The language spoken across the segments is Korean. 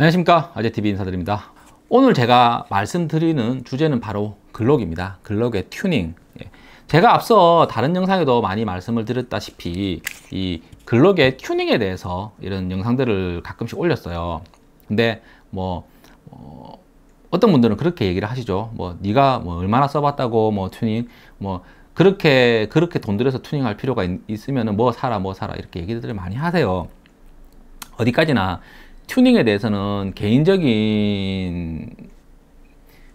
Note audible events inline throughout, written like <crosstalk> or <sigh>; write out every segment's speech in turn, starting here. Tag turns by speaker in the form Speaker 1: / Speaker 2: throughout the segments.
Speaker 1: 안녕하십니까 아재TV 인사드립니다 오늘 제가 말씀드리는 주제는 바로 글록입니다 글록의 튜닝 예. 제가 앞서 다른 영상에도 많이 말씀을 드렸다시피 이 글록의 튜닝에 대해서 이런 영상들을 가끔씩 올렸어요 근데 뭐 어, 어떤 분들은 그렇게 얘기를 하시죠 뭐 네가 뭐 얼마나 써봤다고 뭐 튜닝 뭐 그렇게 그렇게 돈 들여서 튜닝할 필요가 있, 으면뭐 사라 뭐 사라 이렇게 얘기들을 많이 하세요 어디까지나 튜닝에 대해서는 개인적인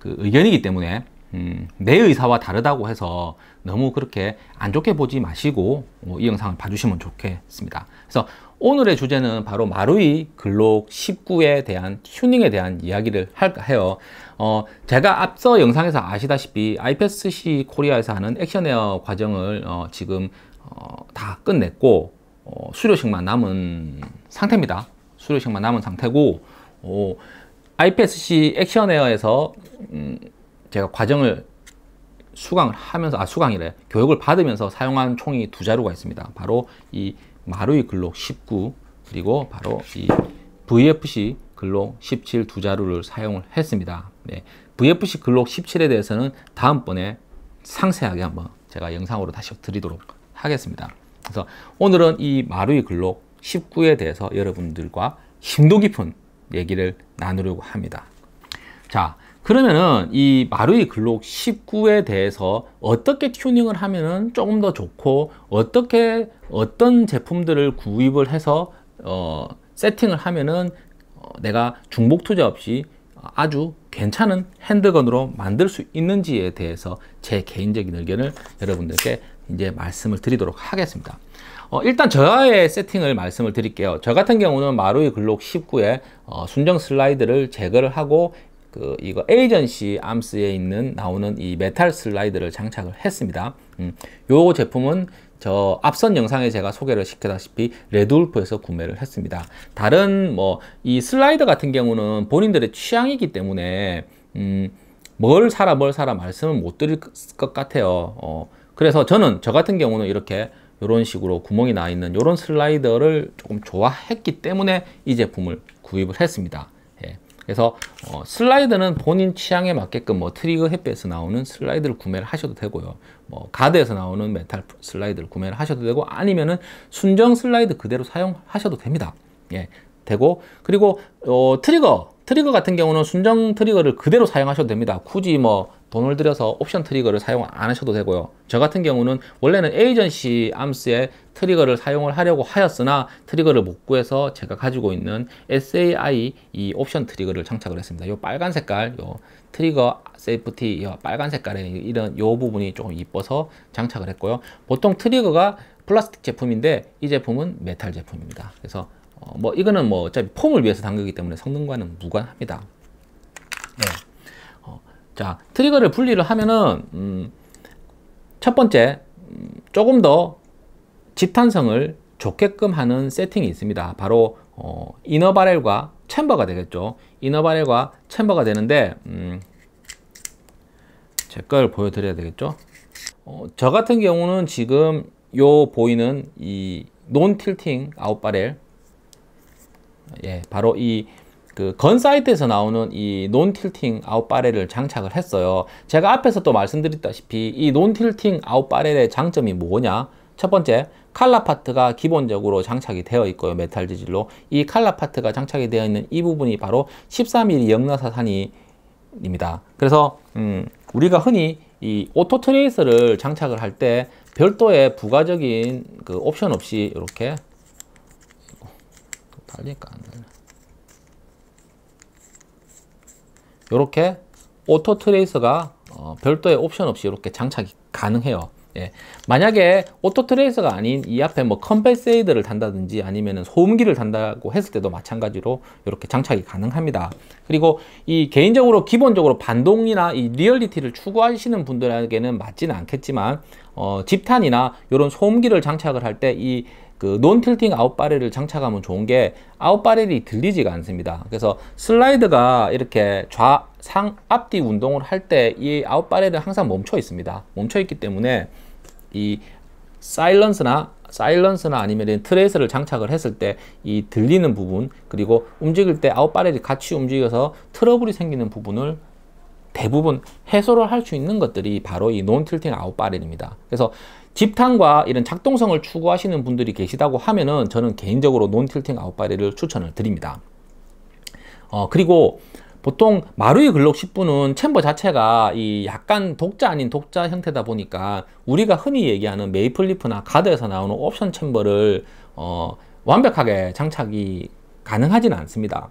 Speaker 1: 그 의견이기 때문에 음, 내 의사와 다르다고 해서 너무 그렇게 안 좋게 보지 마시고 뭐이 어, 영상을 봐주시면 좋겠습니다. 그래서 오늘의 주제는 바로 마루이 글록 19에 대한 튜닝에 대한 이야기를 할까 해요. 어, 제가 앞서 영상에서 아시다시피 IPSC 코리아에서 하는 액션에어 과정을 어, 지금 어, 다 끝냈고 어, 수료식만 남은 상태입니다. 수료식만 남은 상태고 어, IPSC 액션웨어에서 음, 제가 과정을 수강을 하면서 아 수강이래 교육을 받으면서 사용한 총이 두 자루가 있습니다. 바로 이 마루이 글록 19 그리고 바로 이 VFC 글록 17 두 자루를 사용을 했습니다. 네. VFC 글록 17에 대해서는 다음번에 상세하게 한번 제가 영상으로 다시 드리도록 하겠습니다. 그래서 오늘은 이 마루이 글록 19에 대해서 여러분들과 심도 깊은 얘기를 나누려고 합니다. 자, 그러면은 이 마루이 글록 19에 대해서 어떻게 튜닝을 하면은 조금 더 좋고 어떻게 어떤 제품들을 구입을 해서 어, 세팅을 하면은 어, 내가 중복 투자 없이 아주 괜찮은 핸드건으로 만들 수 있는지에 대해서 제 개인적인 의견을 여러분들께 이제 말씀을 드리도록 하겠습니다. 어, 일단 저하의 세팅을 말씀을 드릴게요. 저 같은 경우는 마루이 글록 19에 어, 순정 슬라이드를 제거를 하고 그 이거 에이전시 암스에 있는 나오는 이 메탈 슬라이드를 장착을 했습니다. 음, 요 제품은 저 앞선 영상에 제가 소개를 시켰다시피 레드울프에서 구매를 했습니다. 다른 뭐 이 슬라이드 같은 경우는 본인들의 취향이기 때문에 음, 뭘 사라 뭘 사라 말씀을 못 드릴 것 같아요. 어, 그래서 저는 저 같은 경우는 이렇게 이런 식으로 구멍이 나 있는 이런 슬라이더를 조금 좋아했기 때문에 이 제품을 구입을 했습니다. 예. 그래서 어, 슬라이드는 본인 취향에 맞게끔 뭐 트리거 햇볕에서 나오는 슬라이드를 구매를 하셔도 되고요. 뭐 가드에서 나오는 메탈 슬라이드를 구매를 하셔도 되고 아니면은 순정 슬라이드 그대로 사용하셔도 됩니다. 예. 되고 그리고 어, 트리거 트리거 같은 경우는 순정 트리거를 그대로 사용하셔도 됩니다. 굳이 뭐 돈을 들여서 옵션 트리거를 사용 안 하셔도 되고요. 저 같은 경우는 원래는 에이전시 암스에 트리거를 사용을 하려고 하였으나 트리거를 못 구해서 제가 가지고 있는 SAI 이 옵션 트리거를 장착을 했습니다. 이 빨간 색깔, 이 트리거 세이프티 이 빨간 색깔의 이런 이 부분이 조금 이뻐서 장착을 했고요. 보통 트리거가 플라스틱 제품인데 이 제품은 메탈 제품입니다. 그래서 어뭐 이거는 뭐 어차피 폼을 위해서 담그기 때문에 성능과는 무관합니다. 네. 자, 트리거를 분리를 하면은, 음, 첫 번째, 음, 조금 더 집탄성을 좋게끔 하는 세팅이 있습니다. 바로, 어, 이너 바렐과 챔버가 되겠죠. 이너 바렐과 챔버가 되는데, 음, 제걸 보여드려야 되겠죠. 어, 저 같은 경우는 지금 요 보이는 이 논 틸팅 아웃바렐, 예, 바로 이 그건 사이트에서 나오는 이논 틸팅 아웃 바렐을 장착을 했어요. 제가 앞에서 또 말씀드렸다시피 이논 틸팅 아웃 바렐의 장점이 뭐냐? 첫 번째, 칼라 파트가 기본적으로 장착이 되어 있고요. 메탈 재질로. 이 칼라 파트가 장착이 되어 있는 이 부분이 바로 13mm 영라사산이입니다. 그래서 음, 우리가 흔히 이 오토 트레이서를 장착을 할 때 별도의 부가적인 그 옵션 없이 이렇게 달리까안 달려. 이렇게 오토 트레이서가 어, 별도의 옵션 없이 이렇게 장착이 가능해요. 예. 만약에 오토 트레이서가 아닌 이 앞에 뭐 컴펜세이드를 단다든지 아니면 소음기를 단다고 했을 때도 마찬가지로 이렇게 장착이 가능합니다. 그리고 이 개인적으로 기본적으로 반동이나 이 리얼리티를 추구하시는 분들에게는 맞지는 않겠지만 어, 집탄이나 이런 소음기를 장착을 할 때이 그 논틸팅 아웃바렐을 장착하면 좋은 게 아웃바렐이 들리지가 않습니다. 그래서 슬라이드가 이렇게 좌상 앞뒤 운동을 할 때 이 아웃바렐은 항상 멈춰 있습니다. 멈춰 있기 때문에 이 사일런스나 사일런스나 아니면 트레이스를 장착을 했을 때 이 들리는 부분 그리고 움직일 때 아웃바렐이 같이 움직여서 트러블이 생기는 부분을 대부분 해소를 할 수 있는 것들이 바로 이 논틸팅 아웃바렐입니다. 그래서 집탄과 이런 작동성을 추구하시는 분들이 계시다고 하면은 저는 개인적으로 논틸팅 아웃바리를 추천을 드립니다. 어, 그리고 보통 마루이 글록 10분은 챔버 자체가 이 약간 독자 아닌 독자 형태다 보니까 우리가 흔히 얘기하는 메이플리프나 가드에서 나오는 옵션 챔버를 어, 완벽하게 장착이 가능하진 않습니다.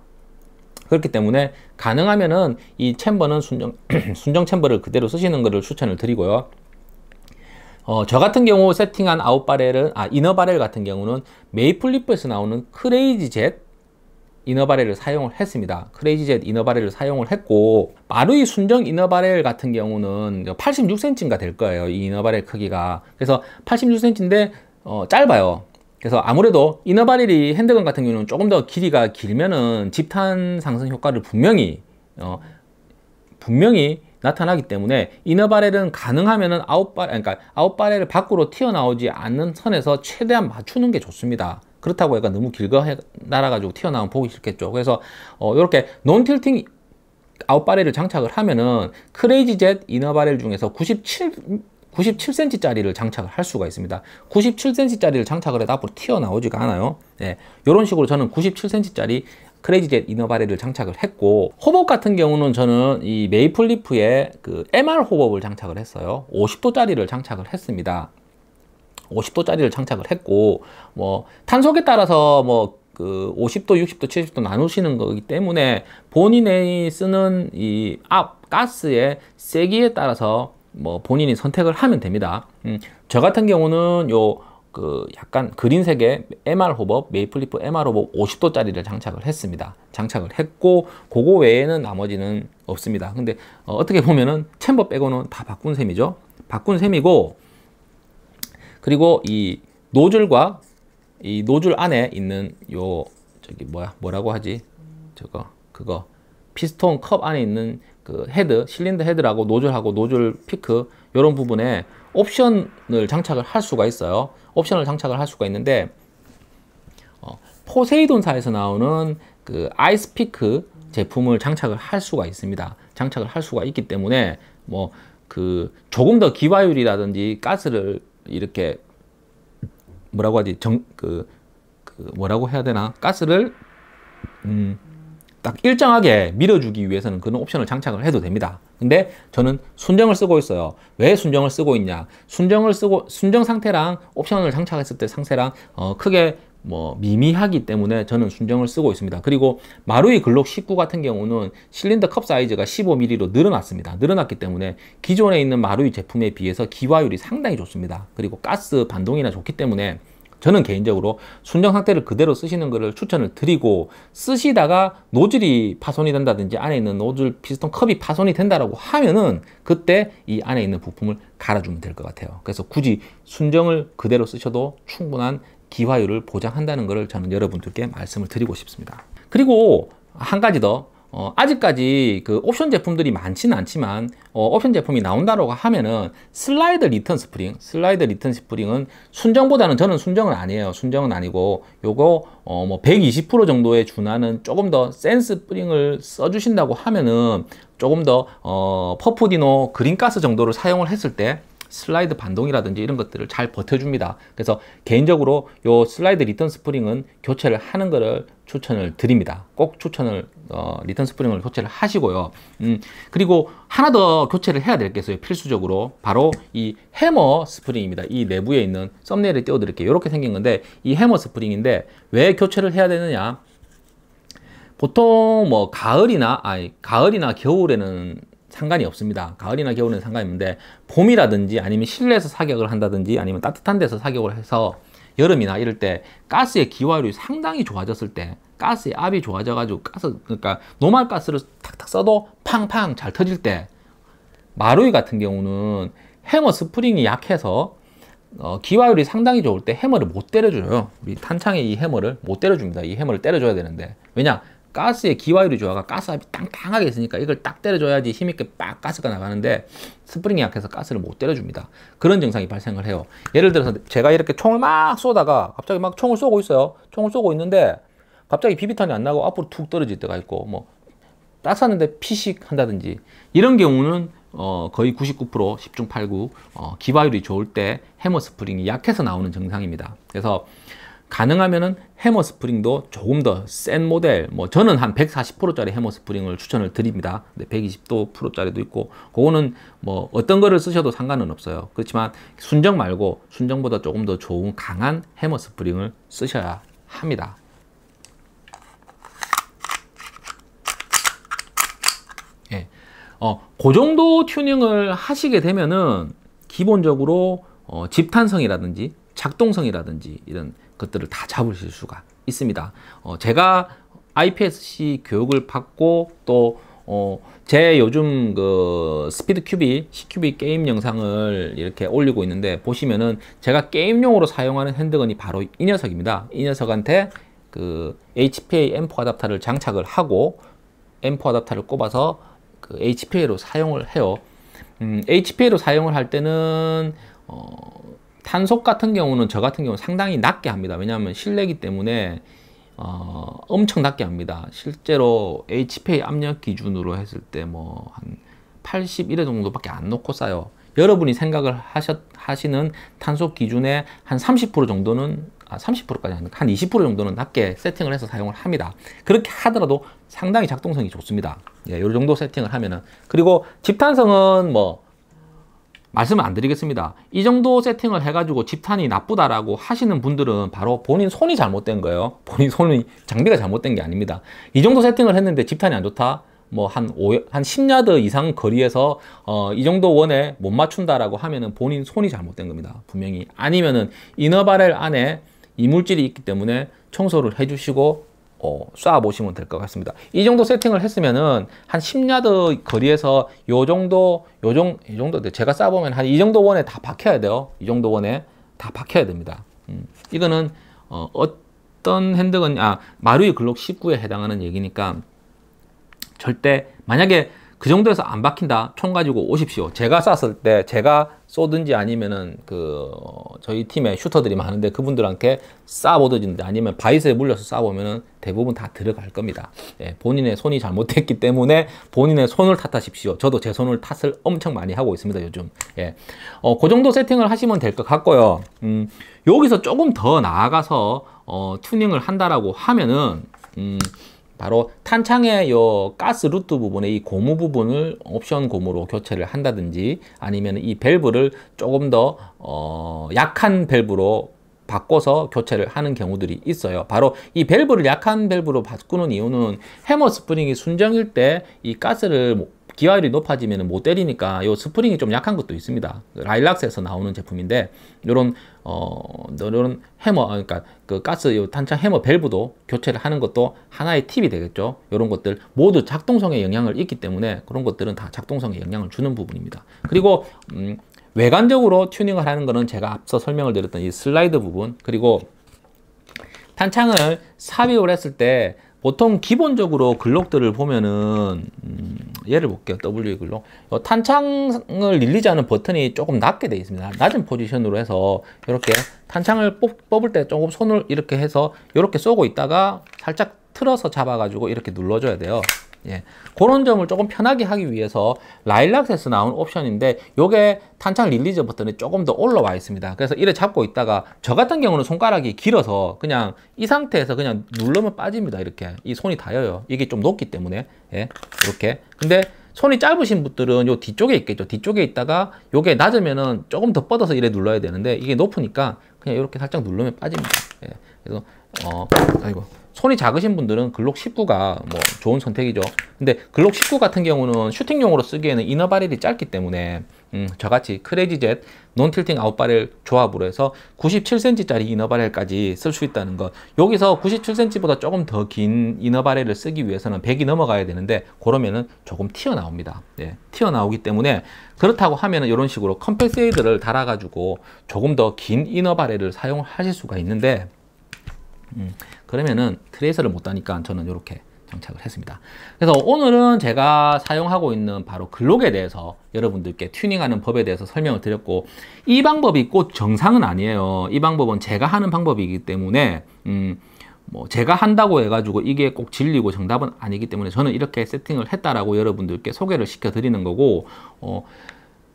Speaker 1: 그렇기 때문에 가능하면은 이 챔버는 순정 <clears throat> 순정 챔버를 그대로 쓰시는 것을 추천을 드리고요. 어, 저 같은 경우 세팅한 아웃바렐은 아 이너바렐 같은 경우는 메이플리프에서 나오는 크레이지 젯 이너바렐을 사용을 했습니다. 크레이지 젯 이너바렐을 사용을 했고 마루이 순정 이너바렐 같은 경우는 8 6 c m 가될 거예요. 이 이너바렐 크기가 그래서 86cm인데 어, 짧아요. 그래서 아무래도 이너바렐이 핸드건 같은 경우는 조금 더 길이가 길면은 집탄 상승 효과를 분명히 어, 분명히 나타나기 때문에 이너 바렐은 가능하면은 아웃 바렐 그러니까 아웃 바렐을 밖으로 튀어나오지 않는 선에서 최대한 맞추는 게 좋습니다. 그렇다고 약간 너무 길거 날아가지고 튀어나온 보기 싫겠죠. 그래서 어 이렇게 논 틸팅 아웃 바렐을 장착을 하면은 크레이지 젯 이너 바렐 중에서 97 97cm 짜리를 장착을 할 수가 있습니다 97cm 짜리를 장착을 해도 앞으로 튀어나오지가 않아요 네, 이런 식으로 저는 97cm 짜리 크레이지젯 이너바레를 장착을 했고 호법 같은 경우는 저는 이 메이플리프에 그 MR 호법을 장착을 했어요 50도짜리를 장착을 했습니다 50도짜리를 장착을 했고 뭐 탄속에 따라서 뭐 그 50도, 60도, 70도 나누시는 거기 때문에 본인이 쓰는 이앞 가스의 세기에 따라서 뭐 본인이 선택을 하면 됩니다. 음, 저 같은 경우는 요그 약간 그린색의 MR 호법, 메이플리프 MR 호법 50도짜리를 장착을 했습니다. 장착을 했고 그거 외에는 나머지는 없습니다. 근데 어, 떻게 보면은 챔버 빼고는 다 바꾼 셈이죠. 바꾼 셈이고 그리고 이 노즐과 이 노즐 안에 있는 요 저기 뭐야 뭐라고 하지 저거 그거 피스톤 컵 안에 있는 그 헤드, 실린더 헤드라고 노즐하고 노즐 피크 이런 부분에 옵션을 장착을 할 수가 있어요. 옵션을 장착을 할 수가 있는데 어, 포세이돈사에서 나오는 그 아이스 피크 제품을 장착을 할 수가 있습니다. 장착을 할 수가 있기 때문에 뭐 그 조금 더 기화율이라든지 가스를 이렇게 뭐라고 하지 정그 그 뭐라고 해야 되나 가스를 음딱 일정하게 밀어주기 위해서는 그런 옵션을 장착을 해도 됩니다. 근데 저는 순정을 쓰고 있어요. 왜 순정을 쓰고 있냐? 순정을 쓰고 순정 상태랑 옵션을 장착했을 때상세랑 어, 크게 뭐 미미하기 때문에 저는 순정을 쓰고 있습니다. 그리고 마루이 글록 19 같은 경우는 실린더 컵 사이즈가 15mm로 늘어났습니다. 늘어났기 때문에 기존에 있는 마루이 제품에 비해서 기화율이 상당히 좋습니다. 그리고 가스 반동이나 좋기 때문에 저는 개인적으로 순정 상태를 그대로 쓰시는 것을 추천을 드리고 쓰시다가 노즐이 파손이 된다든지 안에 있는 노즐 피스톤 컵이 파손이 된다라고 하면은 그때 이 안에 있는 부품을 갈아주면 될 것 같아요 그래서 굳이 순정을 그대로 쓰셔도 충분한 기화율을 보장한다는 것을 저는 여러분들께 말씀을 드리고 싶습니다 그리고 한 가지 더 어, 아직까지 그 옵션 제품들이 많지는 않지만 어, 옵션 제품이 나온다라고 하면은 슬라이드 리턴 스프링 슬라이드 리턴 스프링은 순정보다는 저는 순정은 아니에요 순정은 아니고 요거 어, 뭐120% 정도의 준하는 조금 더 센 스프링을 써주신다고 하면은 조금 더 어, 퍼프디노 그린가스 정도를 사용을 했을 때 슬라이드 반동이라든지 이런 것들을 잘 버텨줍니다. 그래서 개인적으로 요 슬라이드 리턴 스프링은 교체를 하는 것을 추천을 드립니다. 꼭 추천을 어, 리턴 스프링을 교체를 하시고요. 음, 그리고 하나 더 교체를 해야 될 게 있어요 필수적으로 바로 이 해머 스프링입니다. 이 내부에 있는 썸네일을 띄워드릴게요. 이렇게 생긴 건데 이 해머 스프링인데 왜 교체를 해야 되느냐? 보통 뭐 가을이나 아니 가을이나 겨울에는 상관이 없습니다. 가을이나 겨울에는 상관없는데 봄이라든지 아니면 실내에서 사격을 한다든지 아니면 따뜻한 데서 사격을 해서 여름이나 이럴 때 가스의 기화율이 상당히 좋아졌을 때 가스의 압이 좋아져가지고 가스 그러니까 노말 가스를 탁탁 써도 팡팡 잘 터질 때 마루이 같은 경우는 해머 스프링이 약해서 어, 기화율이 상당히 좋을 때 해머를 못 때려줘요. 우리 탄창에 이 해머를 못 때려줍니다. 이 해머를 때려줘야 되는데 왜냐 가스의 기화율이 좋아가 가스압이 땅땅하게 있으니까 이걸 딱 때려줘야지 힘있게 빡 가스가 나가는데 스프링이 약해서 가스를 못 때려줍니다. 그런 증상이 발생을 해요. 예를 들어서 제가 이렇게 총을 막 쏘다가 갑자기 막 총을 쏘고 있어요. 총을 쏘고 있는데 갑자기 비비탄이 안 나고 앞으로 툭 떨어질 때가 있고 뭐 딱 쐈는데 피식 한다든지 이런 경우는 어, 거의 99% 10중 8구 어, 기화율이 좋을 때 해머 스프링이 약해서 나오는 증상입니다. 그래서 가능하면은 해머 스프링도 조금 더 센 모델 뭐 저는 한 140%짜리 해머 스프링을 추천을 드립니다 120%짜리도 있고 그거는 뭐 어떤 거를 쓰셔도 상관은 없어요 그렇지만 순정 말고 순정보다 조금 더 좋은 강한 해머 스프링을 쓰셔야 합니다 예. 어, 그 정도 튜닝을 하시게 되면은 기본적으로 어, 집탄성이라든지 작동성이라든지 이런 것들을 다 잡으실 수가 있습니다. 어, 제가 IPSC 교육을 받고 또 어, 제 요즘 그 스피드 큐비, 시큐비 게임 영상을 이렇게 올리고 있는데 보시면은 제가 게임용으로 사용하는 핸드건이 바로 이 녀석입니다. 이 녀석한테 그 HPA M4 아답터를 장착을 하고 M4 아답터를 꼽아서 그 HPA로 사용을 해요. 음, HPA로 사용을 할 때는 어, 탄속 같은 경우는 저 같은 경우는 상당히 낮게 합니다. 왜냐하면 실내기 때문에 어, 엄청 낮게 합니다. 실제로 HPA 압력 기준으로 했을 때 뭐 한 81회 정도밖에 안 놓고 싸요. 여러분이 생각을 하셨, 하시는 탄속 기준의 한30% 정도는 아, 30%까지 하니까 한20% 정도는 낮게 세팅을 해서 사용을 합니다. 그렇게 하더라도 상당히 작동성이 좋습니다. 예, 요 정도 세팅을 하면은 그리고 집탄성은 뭐 말씀을 안 드리겠습니다. 이 정도 세팅을 해가지고 집탄이 나쁘다라고 하시는 분들은 바로 본인 손이 잘못된 거예요. 본인 손이 장비가 잘못된 게 아닙니다. 이 정도 세팅을 했는데 집탄이 안 좋다? 뭐한 한 10야드 이상 거리에서 어, 이 정도 원에 못 맞춘다라고 하면은 본인 손이 잘못된 겁니다. 분명히 아니면은 이너바렐 안에 이물질이 있기 때문에 청소를 해주시고 어, 쏴 보시면 될 것 같습니다. 이 정도 세팅을 했으면은 한 10야드 거리에서 요 정도 요 정, 이 정도 제가 쏴 보면 한 이 정도 원에 다 박혀야 돼요. 이 정도 원에 다 박혀야 됩니다. 음, 이거는 어, 어떤 핸드건 아 마루이 글록 19에 해당하는 얘기니까 절대 만약에 그 정도에서 안 박힌다. 총 가지고 오십시오. 제가 쐈을 때 제가 쏘든지 아니면은 그 어, 저희 팀에 슈터들이 많은데 그분들한테 쏴보든지 아니면 바이스에 물려서 쏴보면은 대부분 다 들어갈 겁니다. 예, 본인의 손이 잘못됐기 때문에 본인의 손을 탓하십시오. 저도 제 손을 탓을 엄청 많이 하고 있습니다. 요즘. 예. 어, 그 정도 세팅을 하시면 될 것 같고요. 음, 여기서 조금 더 나아가서 어, 튜닝을 한다라고 하면은 음, 바로 탄창의 요 가스 루트 부분에이 고무 부분을 옵션 고무로 교체를 한다든지 아니면 이 밸브를 조금 더 어, 약한 밸브로 바꿔서 교체를 하는 경우들이 있어요. 바로 이 밸브를 약한 밸브로 바꾸는 이유는 해머 스프링이 순정일 때 이 가스를 기화율이 높아지면 못 때리니까 이 스프링이 좀 약한 것도 있습니다. 라일락스에서 나오는 제품인데 이런 어 이런 해머 아, 그러니까 그 가스 요 탄창 해머 밸브도 교체를 하는 것도 하나의 팁이 되겠죠. 이런 것들 모두 작동성에 영향을 있기 때문에 그런 것들은 다 작동성에 영향을 주는 부분입니다. 그리고 음 외관적으로 튜닝을 하는 것은 제가 앞서 설명을 드렸던 이 슬라이드 부분 그리고 탄창을 삽입을 했을 때 보통 기본적으로 글록들을 보면은 음, 예를 볼게요. W 글록. 탄창을 릴리즈 하는 버튼이 조금 낮게 되어 있습니다. 낮은 포지션으로 해서 이렇게 탄창을 뽑, 을때 조금 손을 이렇게 해서 이렇게 쏘고 있다가 살짝 틀어서 잡아가지고 이렇게 눌러줘야 돼요. 예, 그런 점을 조금 편하게 하기 위해서 라일락에서 나온 옵션인데 요게 탄창 릴리즈 버튼이 조금 더 올라와 있습니다 그래서 이래 잡고 있다가 저 같은 경우는 손가락이 길어서 그냥 이 상태에서 그냥 누르면 빠집니다 이렇게 이 손이 닿여요 이게 좀 높기 때문에 예, 이렇게 근데 손이 짧으신 분들은 요 뒤쪽에 있겠죠 뒤쪽에 있다가 요게 낮으면은 조금 더 뻗어서 이래 눌러야 되는데 이게 높으니까 그냥 이렇게 살짝 누르면 빠집니다 예, 그래서 어, 아이고. 손이 작으신 분들은 글록 19가 뭐 좋은 선택이죠. 근데 글록 19 같은 경우는 슈팅용으로 쓰기에는 이너 바렐이 짧기 때문에 음, 저같이 크레이지젯 논틸팅 아웃바렐 조합으로 해서 97cm짜리 이너바렐까지 쓸 수 있다는 것 여기서 97cm보다 조금 더 긴 이너바렐을 쓰기 위해서는 100이 넘어가야 되는데 그러면은 조금 튀어나옵니다 예, 튀어나오기 때문에 그렇다고 하면은 이런 식으로 컴팩세이드를 달아가지고 조금 더 긴 이너바렐을 사용하실 수가 있는데 음, 그러면은 트레이서를 못 다니까 저는 이렇게 정착을 했습니다. 그래서 오늘은 제가 사용하고 있는 바로 글록에 대해서 여러분들께 튜닝하는 법에 대해서 설명을 드렸고 이 방법이 꼭 정상은 아니에요. 이 방법은 제가 하는 방법이기 때문에 음, 뭐 제가 한다고 해가지고 이게 꼭 진리고 정답은 아니기 때문에 저는 이렇게 세팅을 했다라고 여러분들께 소개를 시켜드리는 거고 어,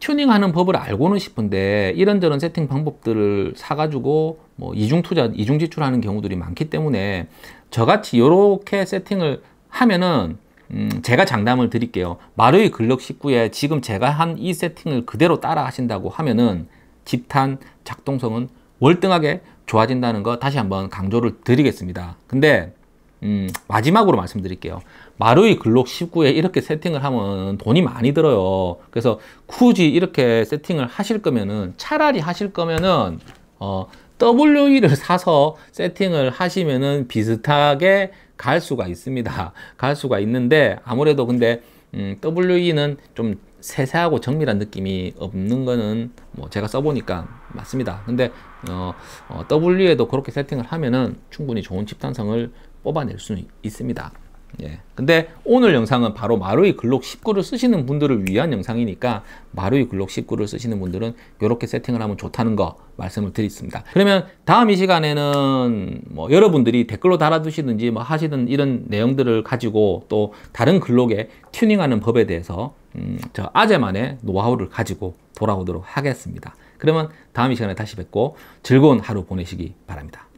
Speaker 1: 튜닝하는 법을 알고는 싶은데 이런저런 세팅 방법들을 사가지고 뭐 이중 투자, 이중 지출하는 경우들이 많기 때문에 저같이 이렇게 세팅을 하면은 음, 제가 장담을 드릴게요. 마루의 근력 19에 지금 제가 한 이 세팅을 그대로 따라 하신다고 하면은 집탄 작동성은 월등하게 좋아진다는 거 다시 한번 강조를 드리겠습니다. 근데 음, 마지막으로 말씀드릴게요. 마루이 글록 19에 이렇게 세팅을 하면 돈이 많이 들어요. 그래서 굳이 이렇게 세팅을 하실 거면은 차라리 하실 거면은 어, WE를 사서 세팅을 하시면은 비슷하게 갈 수가 있습니다. 갈 수가 있는데 아무래도 근데 음, WE는 좀 세세하고 정밀한 느낌이 없는 거는 뭐 제가 써보니까 맞습니다. 근데 어, 어, W에도 그렇게 세팅을 하면은 충분히 좋은 집단성을 뽑아낼 수 있습니다. 예. 근데 오늘 영상은 바로 마루이 글록 19를 쓰시는 분들을 위한 영상이니까 마루이 글록 19를 쓰시는 분들은 이렇게 세팅을 하면 좋다는 거 말씀을 드리겠습니다. 그러면 다음 이 시간에는 뭐 여러분들이 댓글로 달아두시든지 뭐 하시든 이런 내용들을 가지고 또 다른 글록에 튜닝하는 법에 대해서 음, 저 아재만의 노하우를 가지고 돌아오도록 하겠습니다. 그러면 다음 이 시간에 다시 뵙고 즐거운 하루 보내시기 바랍니다.